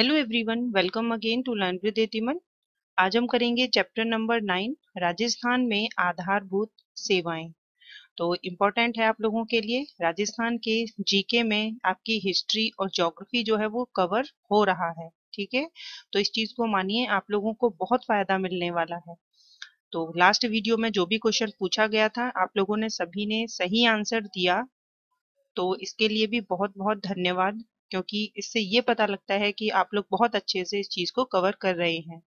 Hello everyone welcome again to learn with एतिमन आज हम करेंगे चैप्टर नंबर नाइन राजस्थान में आधारभूत सेवाएं तो इम्पोर्टेंट है आप लोगों के लिए राजस्थान के जीके में आपकी हिस्ट्री और जोग्राफी जो है वो कवर हो रहा है ठीक है तो इस चीज को मानिए आप लोगों को बहुत फायदा मिलने वाला है तो लास्ट वीडियो में जो भी क्वेश्चन पूछा गया था आप लोगों ने सभी ने सही आंसर दिया तो इसके लिए भी बहुत बहुत धन्यवाद क्योंकि इससे ये पता लगता है कि आप लोग बहुत अच्छे से इस चीज़ को कवर कर रहे हैं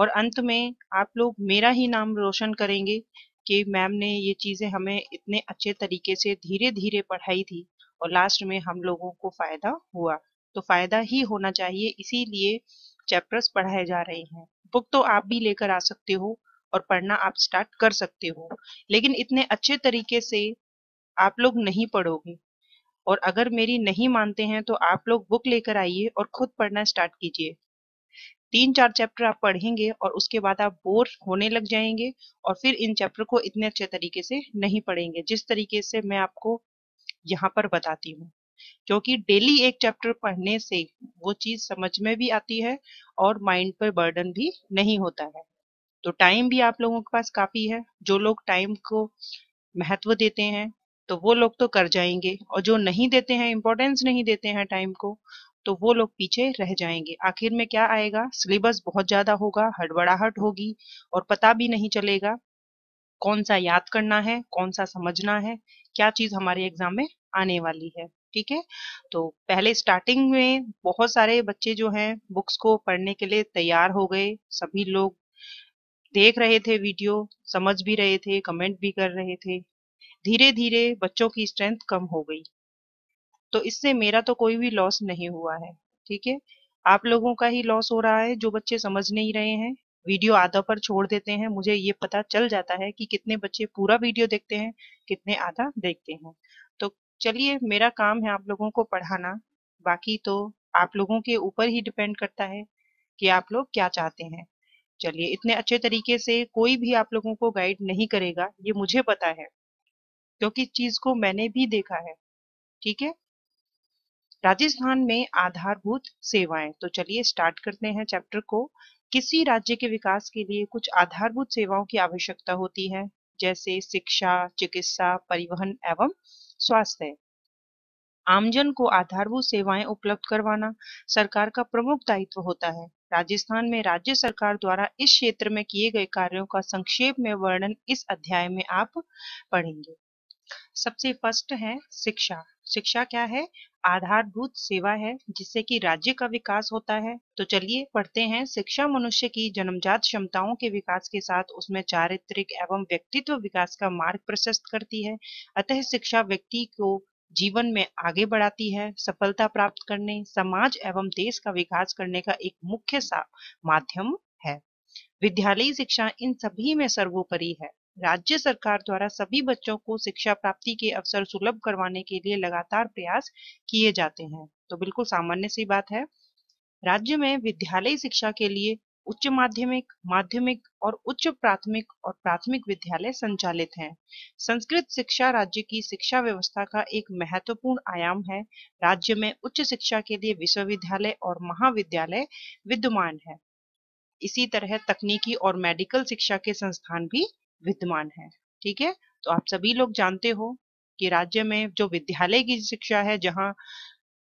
और अंत में आप लोग मेरा ही नाम रोशन करेंगे कि मैम ने ये चीज़ें हमें इतने अच्छे तरीके से धीरे धीरे पढ़ाई थी और लास्ट में हम लोगों को फ़ायदा हुआ तो फ़ायदा ही होना चाहिए इसीलिए चैप्टर्स पढ़ाए जा रहे हैं बुक तो आप भी लेकर आ सकते हो और पढ़ना आप स्टार्ट कर सकते हो लेकिन इतने अच्छे तरीके से आप लोग नहीं पढ़ोगे और अगर मेरी नहीं मानते हैं तो आप लोग बुक लेकर आइए और खुद पढ़ना स्टार्ट कीजिए तीन चार चैप्टर आप पढ़ेंगे और उसके बाद आप बोर होने लग जाएंगे और फिर इन चैप्टर को इतने अच्छे तरीके से नहीं पढ़ेंगे जिस तरीके से मैं आपको यहाँ पर बताती हूँ क्योंकि डेली एक चैप्टर पढ़ने से वो चीज समझ में भी आती है और माइंड पर बर्डन भी नहीं होता है तो टाइम भी आप लोगों के पास काफी है जो लोग टाइम को महत्व देते हैं तो वो लोग तो कर जाएंगे और जो नहीं देते हैं इम्पोर्टेंस नहीं देते हैं टाइम को तो वो लोग पीछे रह जाएंगे आखिर में क्या आएगा सिलेबस बहुत ज्यादा होगा हड़बड़ाहट होगी और पता भी नहीं चलेगा कौन सा याद करना है कौन सा समझना है क्या चीज हमारे एग्जाम में आने वाली है ठीक है तो पहले स्टार्टिंग में बहुत सारे बच्चे जो हैं बुक्स को पढ़ने के लिए तैयार हो गए सभी लोग देख रहे थे वीडियो समझ भी रहे थे कमेंट भी कर रहे थे धीरे धीरे बच्चों की स्ट्रेंथ कम हो गई तो इससे मेरा तो कोई भी लॉस नहीं हुआ है ठीक है आप लोगों का ही लॉस हो रहा है जो बच्चे समझ नहीं रहे हैं वीडियो आधा पर छोड़ देते हैं मुझे ये पता चल जाता है कि कितने बच्चे पूरा वीडियो देखते हैं कितने आधा देखते हैं तो चलिए मेरा काम है आप लोगों को पढ़ाना बाकी तो आप लोगों के ऊपर ही डिपेंड करता है कि आप लोग क्या चाहते हैं चलिए इतने अच्छे तरीके से कोई भी आप लोगों को गाइड नहीं करेगा ये मुझे पता है क्योंकि इस चीज को मैंने भी देखा है ठीक है राजस्थान में आधारभूत सेवाएं तो चलिए स्टार्ट करते हैं चैप्टर को किसी राज्य के विकास के लिए कुछ आधारभूत सेवाओं की आवश्यकता होती है जैसे शिक्षा चिकित्सा परिवहन एवं स्वास्थ्य आमजन को आधारभूत सेवाएं उपलब्ध करवाना सरकार का प्रमुख दायित्व होता है राजस्थान में राज्य सरकार द्वारा इस क्षेत्र में किए गए कार्यों का संक्षेप में वर्णन इस अध्याय में आप पढ़ेंगे सबसे फर्स्ट है शिक्षा शिक्षा क्या है आधारभूत सेवा है जिससे कि राज्य का विकास होता है तो चलिए पढ़ते हैं शिक्षा मनुष्य की जन्मजात क्षमताओं के विकास के साथ उसमें चारित्रिक एवं व्यक्तित्व विकास का मार्ग प्रशस्त करती है अतः शिक्षा व्यक्ति को जीवन में आगे बढ़ाती है सफलता प्राप्त करने समाज एवं देश का विकास करने का एक मुख्य माध्यम है विद्यालयी शिक्षा इन सभी में सर्वोपरि है राज्य सरकार द्वारा सभी बच्चों को शिक्षा प्राप्ति के अवसर सुलभ करवाने के लिए लगातार प्रयास किए जाते हैं तो बिल्कुल सामान्य सी बात है राज्य में विद्यालय शिक्षा के लिए उच्च माध्यमिक माध्यमिक और उच्च प्राथमिक और प्राथमिक विद्यालय संचालित हैं संस्कृत शिक्षा राज्य की शिक्षा व्यवस्था का एक महत्वपूर्ण आयाम है राज्य में उच्च शिक्षा के लिए विश्वविद्यालय और महाविद्यालय विद्यमान है इसी तरह तकनीकी और मेडिकल शिक्षा के संस्थान भी विद्यमान है ठीक है तो आप सभी लोग जानते हो कि राज्य में जो विद्यालय की शिक्षा है जहाँ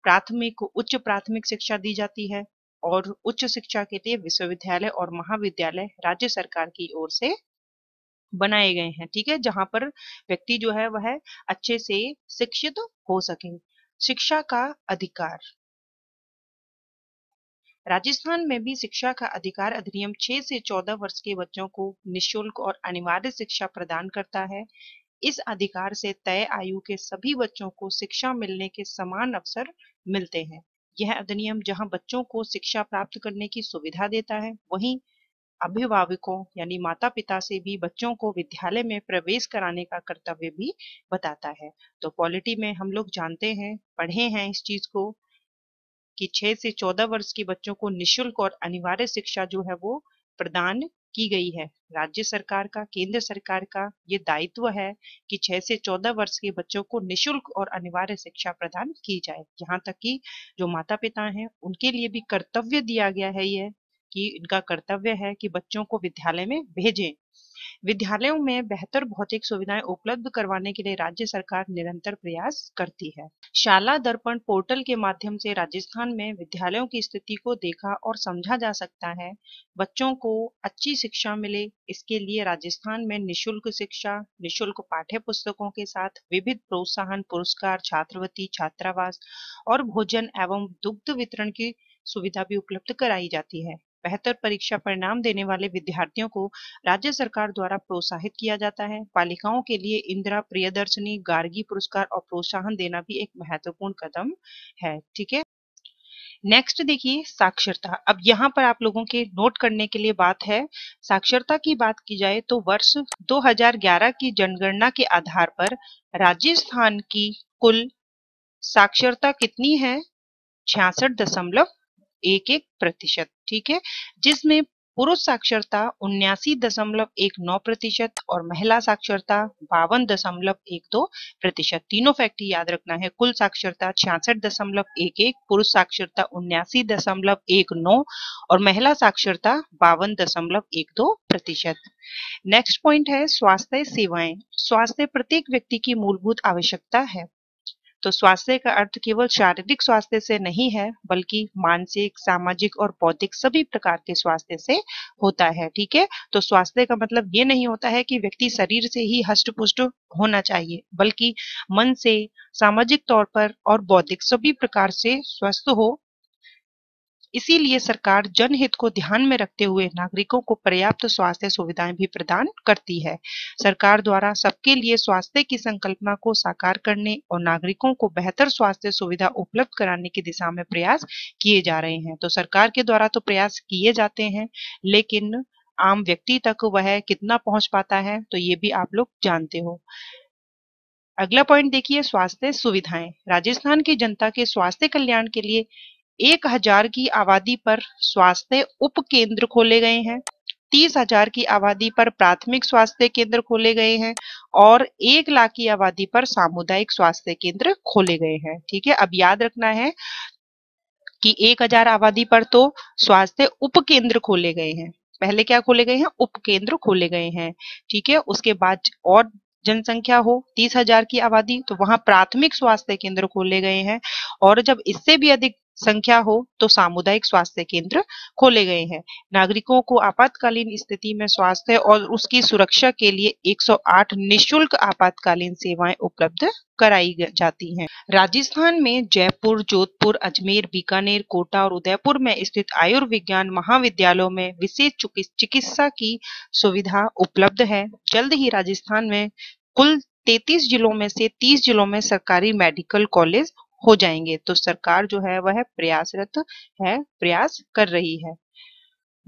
प्राथमिक उच्च प्राथमिक शिक्षा दी जाती है और उच्च शिक्षा के लिए विश्वविद्यालय और महाविद्यालय राज्य सरकार की ओर से बनाए गए हैं ठीक है जहां पर व्यक्ति जो है वह अच्छे से शिक्षित हो सके शिक्षा का अधिकार राजस्थान में भी शिक्षा का अधिकार अधिनियम 6 से 14 वर्ष के बच्चों को निशुल्क और अनिवार्य शिक्षा प्रदान करता है इस अधिकार से तय आयु के सभी बच्चों को शिक्षा मिलने के समान अवसर मिलते हैं यह अधिनियम जहां बच्चों को शिक्षा प्राप्त करने की सुविधा देता है वहीं अभिभावकों यानी माता पिता से भी बच्चों को विद्यालय में प्रवेश कराने का कर्तव्य भी बताता है तो पॉलिटी में हम लोग जानते हैं पढ़े हैं इस चीज को कि 6 से 14 वर्ष के बच्चों को निशुल्क और अनिवार्य शिक्षा जो है वो प्रदान की गई है राज्य सरकार का केंद्र सरकार का ये दायित्व है कि 6 से 14 वर्ष के बच्चों को निशुल्क और अनिवार्य शिक्षा प्रदान की जाए यहाँ तक कि जो माता पिता हैं उनके लिए भी कर्तव्य दिया गया है ये कि इनका कर्तव्य है कि बच्चों को विद्यालय में भेजें विद्यालयों में बेहतर भौतिक सुविधाएं उपलब्ध करवाने के लिए राज्य सरकार निरंतर प्रयास करती है शाला दर्पण पोर्टल के माध्यम से राजस्थान में विद्यालयों की स्थिति को देखा और समझा जा सकता है बच्चों को अच्छी शिक्षा मिले इसके लिए राजस्थान में निःशुल्क शिक्षा निःशुल्क पाठ्य पुस्तकों के साथ विविध प्रोत्साहन पुरस्कार छात्रवृत्ति छात्रावास और भोजन एवं दुग्ध वितरण की सुविधा भी उपलब्ध कराई जाती है बेहतर परीक्षा परिणाम देने वाले विद्यार्थियों को राज्य सरकार द्वारा प्रोत्साहित किया जाता है बालिकाओं के लिए इंदिरा प्रियदर्शनी गार्गी पुरस्कार और प्रोत्साहन देना भी एक महत्वपूर्ण कदम है ठीक है नेक्स्ट देखिए साक्षरता अब यहाँ पर आप लोगों के नोट करने के लिए बात है साक्षरता की बात की जाए तो वर्ष 2011 की जनगणना के आधार पर राजस्थान की कुल साक्षरता कितनी है छियासठ दशमलव एक एक प्रतिशत ठीक है जिसमें पुरुष साक्षरता उन्यासी दशमलव एक नौ प्रतिशत और महिला साक्षरता बावन दशमलव एक दो प्रतिशत तीनों फैक्ट याद रखना है कुल साक्षरता छियासठ दशमलव एक एक पुरुष साक्षरता उन्यासी दशमलव एक नौ और महिला साक्षरता बावन दशमलव एक दो प्रतिशत नेक्स्ट पॉइंट है स्वास्थ्य सेवाएं स्वास्थ्य प्रत्येक व्यक्ति की मूलभूत आवश्यकता है तो स्वास्थ्य का अर्थ केवल शारीरिक स्वास्थ्य से नहीं है बल्कि मानसिक सामाजिक और बौद्धिक सभी प्रकार के स्वास्थ्य से होता है ठीक है तो स्वास्थ्य का मतलब ये नहीं होता है कि व्यक्ति शरीर से ही हष्ट होना चाहिए बल्कि मन से सामाजिक तौर पर और बौद्धिक सभी प्रकार से स्वस्थ हो इसीलिए सरकार जनहित को ध्यान में रखते हुए नागरिकों को पर्याप्त स्वास्थ्य सुविधाएं भी प्रदान करती है सरकार द्वारा सबके लिए स्वास्थ्य की संकल्पना को साकार करने और नागरिकों को बेहतर स्वास्थ्य सुविधा उपलब्ध कराने की दिशा में प्रयास किए जा रहे हैं तो सरकार के द्वारा तो प्रयास किए जाते हैं लेकिन आम व्यक्ति तक वह कितना पहुंच पाता है तो ये भी आप लोग जानते हो अगला पॉइंट देखिए स्वास्थ्य सुविधाएं राजस्थान की जनता के स्वास्थ्य कल्याण के लिए एक हजार की आबादी पर स्वास्थ्य उप केंद्र खोले गए हैं तीस हजार की आबादी पर प्राथमिक स्वास्थ्य केंद्र खोले गए हैं और एक लाख की आबादी पर सामुदायिक स्वास्थ्य केंद्र खोले गए हैं ठीक है अब याद रखना है कि एक हजार आबादी पर तो स्वास्थ्य उप केंद्र खोले गए हैं पहले क्या खोले गए हैं उप केंद्र खोले गए हैं ठीक है उसके बाद और जनसंख्या हो तीस हजार की आबादी तो वहां प्राथमिक स्वास्थ्य केंद्र खोले गए हैं और जब इससे भी अधिक संख्या हो तो सामुदायिक स्वास्थ्य केंद्र खोले गए हैं नागरिकों को आपातकालीन स्थिति में स्वास्थ्य और उसकी सुरक्षा के लिए 108 निशुल्क आपातकालीन सेवाएं उपलब्ध कराई जाती हैं। राजस्थान में जयपुर जोधपुर अजमेर बीकानेर कोटा और उदयपुर में स्थित आयुर्विज्ञान महाविद्यालयों में विशेष चिकित्सा की सुविधा उपलब्ध है जल्द ही राजस्थान में कुल 33 जिलों में से 30 जिलों में सरकारी मेडिकल कॉलेज हो जाएंगे तो सरकार जो है वह प्रयासरत है प्रयास कर रही है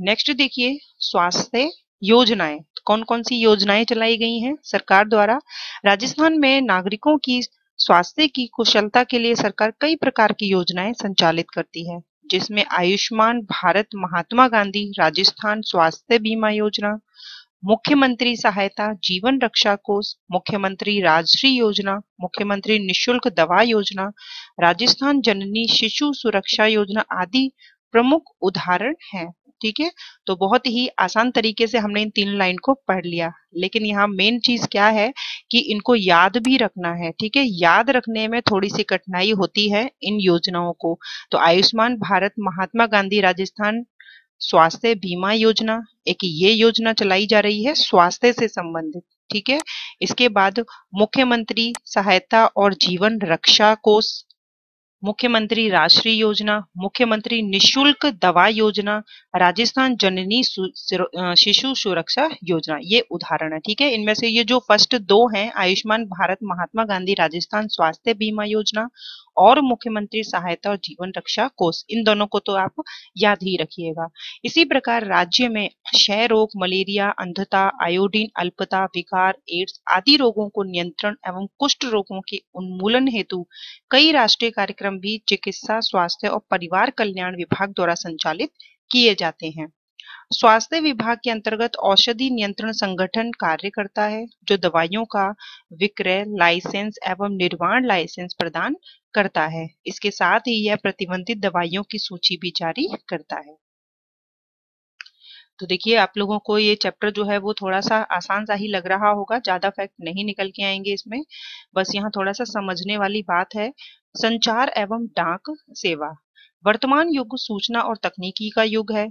नेक्स्ट देखिए स्वास्थ्य योजनाएं कौन कौन सी योजनाएं चलाई गई हैं सरकार द्वारा राजस्थान में नागरिकों की स्वास्थ्य की कुशलता के लिए सरकार कई प्रकार की योजनाएं संचालित करती है जिसमें आयुष्मान भारत महात्मा गांधी राजस्थान स्वास्थ्य बीमा योजना मुख्यमंत्री सहायता जीवन रक्षा कोष मुख्यमंत्री राजश्री योजना मुख्यमंत्री निशुल्क दवा योजना राजस्थान जननी शिशु सुरक्षा योजना आदि प्रमुख उदाहरण हैं ठीक है तो बहुत ही आसान तरीके से हमने इन तीन लाइन को पढ़ लिया लेकिन यहाँ मेन चीज क्या है कि इनको याद भी रखना है ठीक है याद रखने में थोड़ी सी कठिनाई होती है इन योजनाओं को तो आयुष्मान भारत महात्मा गांधी राजस्थान स्वास्थ्य बीमा योजना एक ये योजना चलाई जा रही है स्वास्थ्य से संबंधित ठीक है इसके बाद मुख्यमंत्री सहायता और जीवन रक्षा कोष मुख्यमंत्री राष्ट्रीय योजना मुख्यमंत्री निशुल्क दवा योजना राजस्थान जननी शिशु सुरक्षा योजना ये उदाहरण है ठीक है इनमें से ये जो फर्स्ट दो हैं आयुष्मान भारत महात्मा गांधी राजस्थान स्वास्थ्य बीमा योजना और मुख्यमंत्री सहायता और जीवन रक्षा कोष इन दोनों को तो आप याद ही रखिएगा इसी प्रकार राज्य में क्षय रोग मलेरिया अंधता आयोडीन अल्पता विकार एड्स आदि रोगों को नियंत्रण एवं कुष्ठ रोगों के उन्मूलन हेतु कई राष्ट्रीय कार्यक्रम भी चिकित्सा स्वास्थ्य और परिवार कल्याण विभाग द्वारा संचालित किए जाते हैं स्वास्थ्य विभाग के अंतर्गत औषधि नियंत्रण संगठन कार्य करता है जो दवाइयों का विक्रय लाइसेंस एवं निर्माण लाइसेंस प्रदान करता है इसके साथ ही यह प्रतिबंधित दवाइयों की सूची भी जारी करता है तो देखिए आप लोगों को ये चैप्टर जो है वो थोड़ा सा आसान सा ही लग रहा होगा ज्यादा फैक्ट नहीं निकल के आएंगे इसमें बस यहाँ थोड़ा सा समझने वाली बात है संचार एवं डाक सेवा वर्तमान युग सूचना और तकनीकी का युग है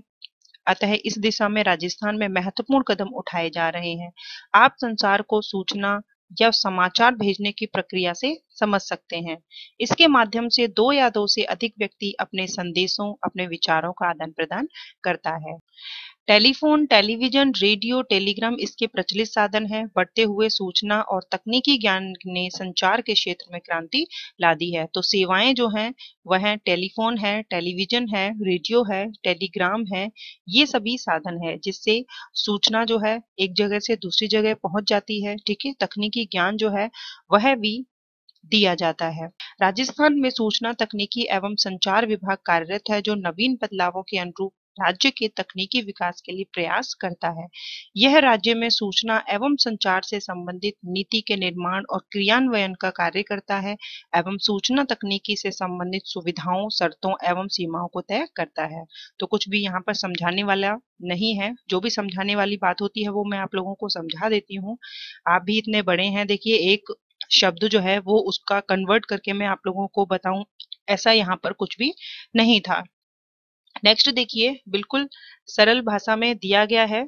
अतः इस दिशा में राजस्थान में महत्वपूर्ण कदम उठाए जा रहे हैं आप संसार को सूचना या समाचार भेजने की प्रक्रिया से समझ सकते हैं इसके माध्यम से दो या दो से अधिक व्यक्ति अपने संदेशों अपने विचारों का आदान प्रदान करता है टेलीफोन टेलीविजन रेडियो टेलीग्राम इसके प्रचलित साधन हैं बढ़ते हुए सूचना और तकनीकी ज्ञान ने संचार के क्षेत्र में क्रांति ला दी है तो सेवाएं जो हैं वह है टेलीफोन है टेलीविजन है रेडियो है टेलीग्राम है ये सभी साधन है जिससे सूचना जो है एक जगह से दूसरी जगह पहुंच जाती है ठीक है तकनीकी ज्ञान जो है वह भी दिया जाता है राजस्थान में सूचना तकनीकी एवं संचार विभाग कार्यरत है जो नवीन बदलावों के अनुरूप राज्य के तकनीकी विकास के लिए प्रयास करता है यह राज्य में सूचना एवं संचार से संबंधित नीति के निर्माण और क्रियान्वयन का कार्य करता है एवं सूचना तकनीकी से संबंधित सुविधाओं शर्तों एवं सीमाओं को तय करता है तो कुछ भी यहाँ पर समझाने वाला नहीं है जो भी समझाने वाली बात होती है वो मैं आप लोगों को समझा देती हूँ आप भी इतने बड़े हैं देखिए एक शब्द जो है वो उसका कन्वर्ट करके मैं आप लोगों को बताऊं ऐसा यहाँ पर कुछ भी नहीं था नेक्स्ट देखिए बिल्कुल सरल भाषा में दिया गया है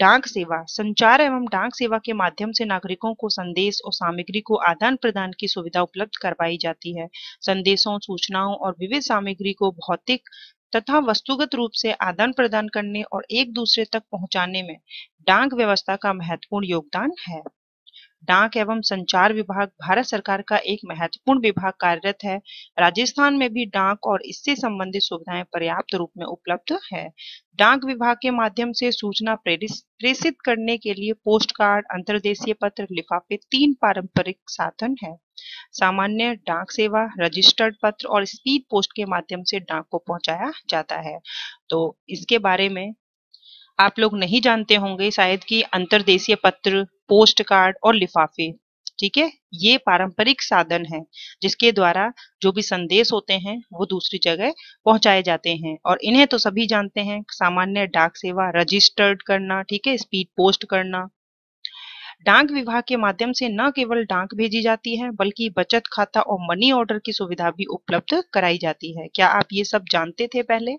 डाक सेवा संचार एवं डाक सेवा के माध्यम से नागरिकों को संदेश और सामग्री को आदान प्रदान की सुविधा उपलब्ध करवाई जाती है संदेशों सूचनाओं और विविध सामग्री को भौतिक तथा वस्तुगत रूप से आदान प्रदान करने और एक दूसरे तक पहुंचाने में डाक व्यवस्था का महत्वपूर्ण योगदान है डाक एवं संचार विभाग भारत सरकार का एक महत्वपूर्ण विभाग कार्यरत है राजस्थान में भी डाक और इससे संबंधित सुविधाएं पर्याप्त रूप में उपलब्ध है डाक विभाग के माध्यम से सूचना प्रेषित करने के लिए पोस्ट कार्ड अंतरदेशीय पत्र लिफाफे तीन पारंपरिक साधन है सामान्य डाक सेवा रजिस्टर्ड पत्र और स्पीड पोस्ट के माध्यम से डाक को पहुंचाया जाता है तो इसके बारे में आप लोग नहीं जानते होंगे शायद कि अंतरदेशीय पत्र पोस्ट कार्ड और लिफाफे ठीक है ये पारंपरिक साधन है जिसके द्वारा जो भी संदेश होते हैं वो दूसरी जगह पहुंचाए जाते हैं और इन्हें तो सभी जानते हैं सामान्य डाक सेवा रजिस्टर्ड करना ठीक है स्पीड पोस्ट करना डाक विभाग के माध्यम से न केवल डाक भेजी जाती है बल्कि बचत खाता और मनी ऑर्डर की सुविधा भी उपलब्ध कराई जाती है क्या आप ये सब जानते थे पहले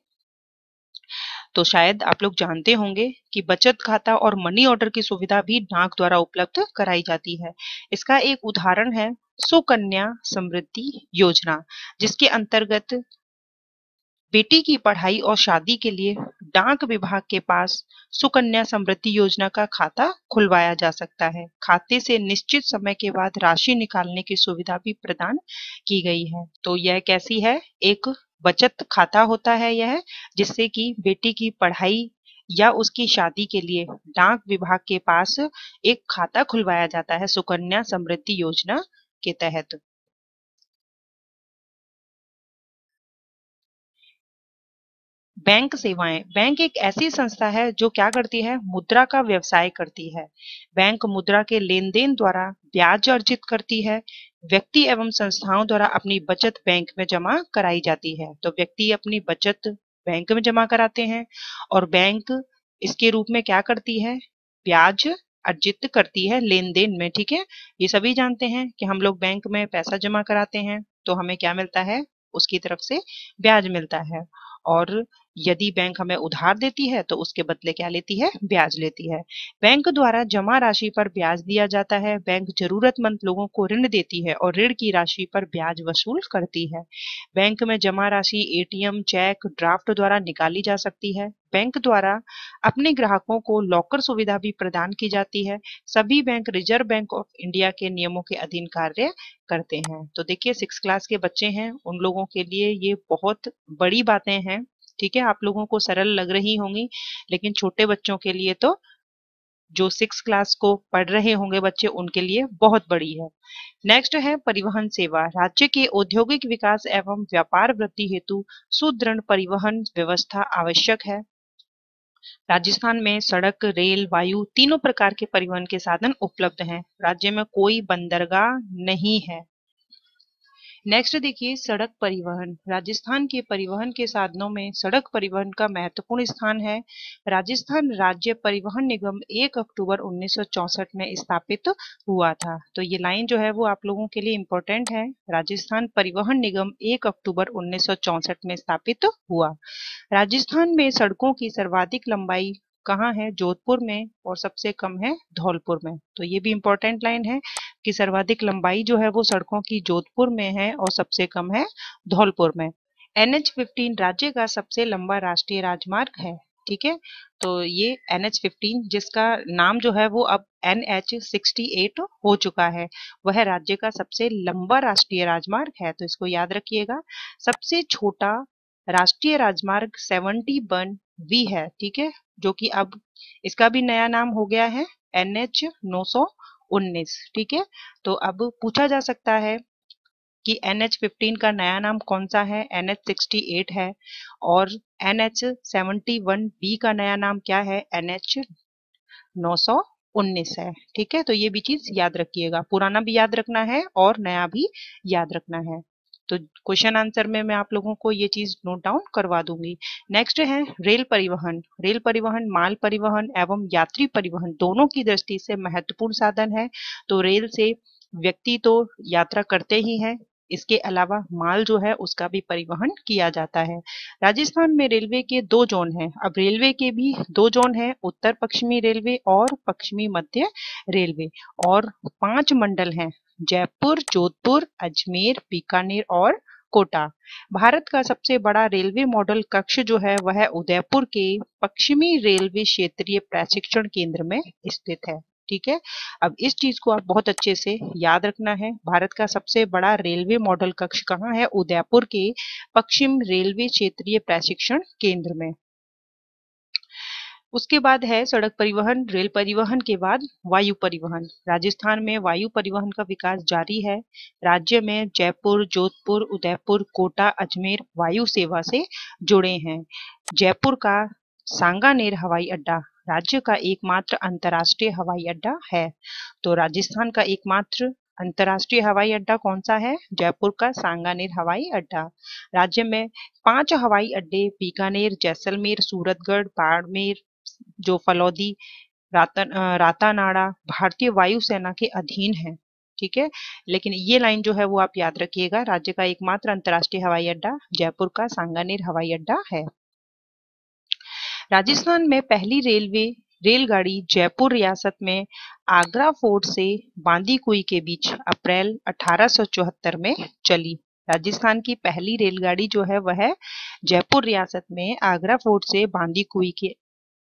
तो शायद आप लोग जानते होंगे कि बचत खाता और मनी ऑर्डर की सुविधा भी डाक द्वारा उपलब्ध कराई जाती है इसका एक उदाहरण है सुकन्या समृद्धि योजना जिसके अंतर्गत बेटी की पढ़ाई और शादी के लिए डाक विभाग के पास सुकन्या समृद्धि योजना का खाता खुलवाया जा सकता है खाते से निश्चित समय के बाद राशि निकालने की सुविधा भी प्रदान की गई है तो यह कैसी है एक बचत खाता होता है यह जिससे कि बेटी की पढ़ाई या उसकी शादी के लिए डाक विभाग के पास एक खाता खुलवाया जाता है सुकन्या समृद्धि योजना के तहत बैंक सेवाएं बैंक एक ऐसी संस्था है जो क्या करती है मुद्रा का व्यवसाय करती है बैंक मुद्रा के लेन देन द्वारा ब्याज अर्जित करती है व्यक्ति एवं संस्थाओं द्वारा अपनी बचत बैंक में जमा कराई जाती है तो व्यक्ति अपनी बचत बैंक में जमा कराते हैं और बैंक इसके रूप में क्या करती है ब्याज अर्जित करती है लेन देन में ठीक है ये सभी जानते हैं कि हम लोग बैंक में पैसा जमा कराते हैं तो हमें क्या मिलता है उसकी तरफ से ब्याज मिलता है और यदि बैंक हमें उधार देती है तो उसके बदले क्या लेती है ब्याज लेती है बैंक द्वारा जमा राशि पर ब्याज दिया जाता है बैंक जरूरतमंद लोगों को ऋण देती है और ऋण की राशि पर ब्याज वसूल करती है बैंक में जमा राशि एटीएम चेक ड्राफ्ट द्वारा निकाली जा सकती है बैंक द्वारा अपने ग्राहकों को लॉकर सुविधा भी प्रदान की जाती है सभी bank Reserve Bank of India के नियमों के अधीन कार्य करते हैं तो देखिए सिक्स क्लास के बच्चे हैं उन लोगों के लिए ये बहुत बड़ी बातें हैं ठीक है आप लोगों को सरल लग रही होंगी लेकिन छोटे बच्चों के लिए तो जो सिक्स क्लास को पढ़ रहे होंगे बच्चे उनके लिए बहुत बड़ी है नेक्स्ट है परिवहन सेवा राज्य के औद्योगिक विकास एवं व्यापार वृद्धि हेतु सुदृढ़ परिवहन व्यवस्था आवश्यक है राजस्थान में सड़क रेल वायु तीनों प्रकार के परिवहन के साधन उपलब्ध हैं राज्य में कोई बंदरगाह नहीं है नेक्स्ट देखिए सड़क परिवहन राजस्थान के परिवहन के साधनों में सड़क परिवहन का महत्वपूर्ण स्थान है राजस्थान राज्य परिवहन निगम 1 अक्टूबर 1964 में स्थापित हुआ था तो ये लाइन जो है वो आप लोगों के लिए इम्पोर्टेंट है राजस्थान परिवहन निगम 1 अक्टूबर 1964 में स्थापित हुआ राजस्थान में सड़कों की सर्वाधिक लंबाई कहाँ है जोधपुर में और सबसे कम है धौलपुर में तो ये भी इम्पोर्टेंट लाइन है जबकि सर्वाधिक लंबाई जो है वो सड़कों की जोधपुर में है और सबसे कम है धौलपुर में एन एच फिफ्टीन राज्य का सबसे लंबा राष्ट्रीय राजमार्ग है ठीक है तो ये एन एच फिफ्टीन जिसका नाम जो है वो अब एन एच सिक्सटी एट हो चुका है वह राज्य का सबसे लंबा राष्ट्रीय राजमार्ग है तो इसको याद रखिएगा सबसे छोटा राष्ट्रीय राजमार्ग सेवेंटी वन वी है ठीक है जो कि अब इसका भी नया नाम हो गया है एन एच नौ सौ उन्नीस ठीक है तो अब पूछा जा सकता है कि एन एच फिफ्टीन का नया नाम कौन सा है एन एच सिक्सटी एट है और N H seventy one B का नया नाम क्या है एन एच नौ सौ उन्नीस है ठीक है तो ये भी चीज याद रखिएगा पुराना भी याद रखना है और नया भी याद रखना है तो क्वेश्चन आंसर में मैं आप लोगों को ये चीज नोट डाउन करवा दूंगी नेक्स्ट है रेल परिवहन रेल परिवहन माल परिवहन एवं यात्री परिवहन दोनों की दृष्टि से महत्वपूर्ण साधन है तो रेल से व्यक्ति तो यात्रा करते ही हैं इसके अलावा माल जो है उसका भी परिवहन किया जाता है राजस्थान में रेलवे के दो जोन हैं अब रेलवे के भी दो जोन हैं उत्तर पश्चिमी रेलवे और पश्चिमी मध्य रेलवे और पांच मंडल हैं जयपुर जोधपुर अजमेर बीकानेर और कोटा भारत का सबसे बड़ा रेलवे मॉडल कक्ष जो है वह उदयपुर के पश्चिमी रेलवे क्षेत्रीय प्रशिक्षण केंद्र में स्थित है ठीक है अब इस चीज को आप बहुत अच्छे से याद रखना है भारत का सबसे बड़ा रेलवे मॉडल कक्ष कहाँ है उदयपुर के पश्चिम रेलवे क्षेत्रीय प्रशिक्षण केंद्र में उसके बाद है सड़क परिवहन रेल परिवहन के बाद वायु परिवहन राजस्थान में वायु परिवहन का विकास जारी है राज्य में जयपुर जोधपुर उदयपुर कोटा अजमेर वायु सेवा से जुड़े हैं जयपुर का सांगानेर हवाई अड्डा राज्य का एकमात्र अंतर्राष्ट्रीय हवाई अड्डा है तो राजस्थान का एकमात्र अंतर्राष्ट्रीय हवाई अड्डा कौन सा है जयपुर का सांगानेर हवाई अड्डा राज्य में पांच हवाई अड्डे बीकानेर जैसलमेर सूरतगढ़ बाड़मेर जो फलौदी रातन रातानाड़ा भारतीय वायुसेना के अधीन है ठीक है लेकिन ये लाइन जो है वो आप याद रखिएगा राज्य का एकमात्र अंतर्राष्ट्रीय हवाई अड्डा जयपुर का सांगानेर हवाई अड्डा है राजस्थान में पहली रेलवे रेलगाड़ी जयपुर रियासत में आगरा फोर्ट से बांदीकुई के बीच अप्रैल 1874 में चली राजस्थान की पहली रेलगाड़ी जो है वह जयपुर रियासत में आगरा फोर्ट से बांदीकुई के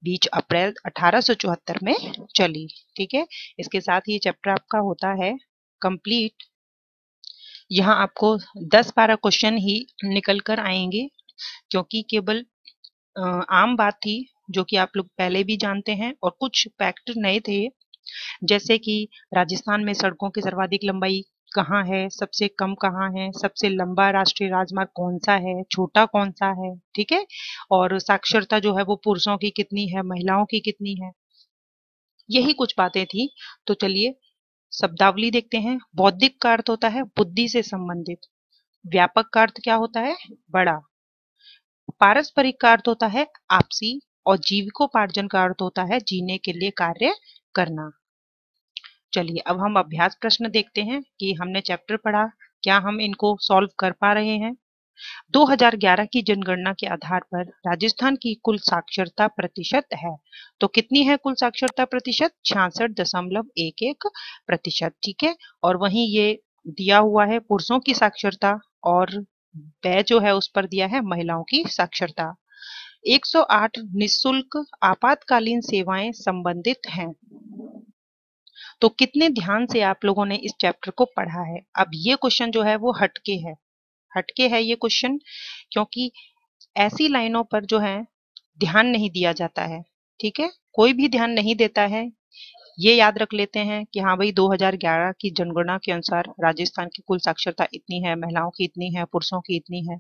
बीच अप्रैल 1874 में चली ठीक है इसके साथ ये चैप्टर आपका होता है कंप्लीट यहाँ आपको 10-12 क्वेश्चन ही निकल कर आएंगे क्योंकि केवल आम बात थी जो कि आप लोग पहले भी जानते हैं और कुछ फैक्ट नए थे जैसे कि राजस्थान में सड़कों की सर्वाधिक लंबाई कहाँ है सबसे कम कहाँ है सबसे लंबा राष्ट्रीय राजमार्ग कौन सा है छोटा कौन सा है ठीक है और साक्षरता जो है वो पुरुषों की कितनी है महिलाओं की कितनी है यही कुछ बातें थी तो चलिए शब्दावली देखते हैं बौद्धिक का अर्थ होता है बुद्धि से संबंधित व्यापक का अर्थ क्या होता है बड़ा पारस्परिक का अर्थ होता है आपसी और जीविकोपार्जन का अर्थ होता है जीने के लिए कार्य करना चलिए अब हम अभ्यास प्रश्न देखते हैं कि हमने चैप्टर पढ़ा क्या हम इनको सॉल्व कर पा रहे हैं 2011 की जनगणना के आधार पर राजस्थान की कुल साक्षरता प्रतिशत है तो कितनी है कुल साक्षरता प्रतिशत छियासठ दशमलव एक एक प्रतिशत ठीक है और वहीं ये दिया हुआ है पुरुषों की साक्षरता और व्यय जो है उस पर दिया है महिलाओं की साक्षरता 108 निशुल्क आपातकालीन सेवाएं संबंधित हैं तो कितने ध्यान से आप लोगों ने इस चैप्टर को पढ़ा है अब ये क्वेश्चन जो है वो हटके है हटके है ये क्वेश्चन क्योंकि ऐसी लाइनों पर जो है ध्यान नहीं दिया जाता है ठीक है कोई भी ध्यान नहीं देता है ये याद रख लेते हैं कि हाँ भाई 2011 की जनगणना के अनुसार राजस्थान की कुल साक्षरता इतनी है महिलाओं की इतनी है पुरुषों की इतनी है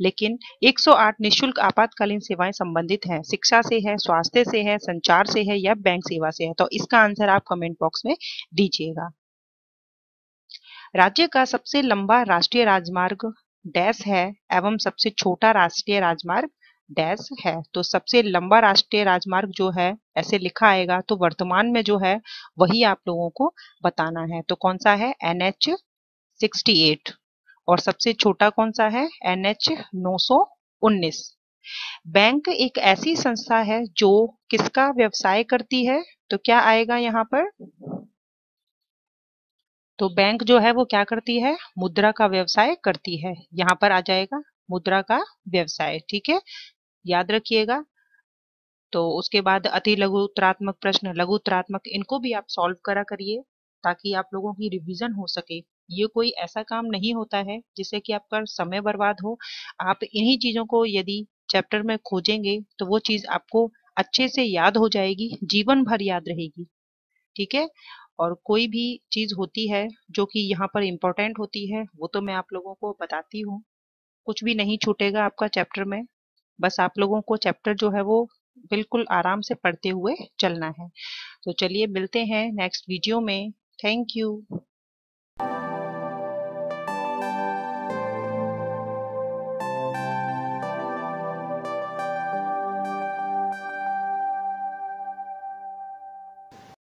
लेकिन 108 निशुल्क आपातकालीन सेवाएं संबंधित हैं शिक्षा से है स्वास्थ्य से है संचार से है या बैंक सेवा से है तो इसका आंसर आप कमेंट बॉक्स में दीजिएगा राज्य का सबसे लंबा राष्ट्रीय राजमार्ग डैश है एवं सबसे छोटा राष्ट्रीय राजमार्ग डैश है तो सबसे लंबा राष्ट्रीय राजमार्ग जो है ऐसे लिखा आएगा तो वर्तमान में जो है वही आप लोगों को बताना है तो कौन सा है एन एच सिक्सटी एट और सबसे छोटा कौन सा है एन एच नौ सौ उन्नीस बैंक एक ऐसी संस्था है जो किसका व्यवसाय करती है तो क्या आएगा यहाँ पर तो बैंक जो है वो क्या करती है मुद्रा का व्यवसाय करती है यहाँ पर आ जाएगा मुद्रा का व्यवसाय ठीक है याद रखिएगा तो उसके बाद अति लघु उत्तरात्मक प्रश्न लघु उत्तरात्मक इनको भी आप सॉल्व करा करिए ताकि आप लोगों की रिवीजन हो सके ये कोई ऐसा काम नहीं होता है जिससे कि आपका समय बर्बाद हो आप इन्हीं चीजों को यदि चैप्टर में खोजेंगे तो वो चीज आपको अच्छे से याद हो जाएगी जीवन भर याद रहेगी ठीक है और कोई भी चीज होती है जो कि यहाँ पर इम्पोर्टेंट होती है वो तो मैं आप लोगों को बताती हूँ कुछ भी नहीं छूटेगा आपका चैप्टर में बस आप लोगों को चैप्टर जो है वो बिल्कुल आराम से पढ़ते हुए चलना है तो चलिए मिलते हैं नेक्स्ट वीडियो में थैंक यू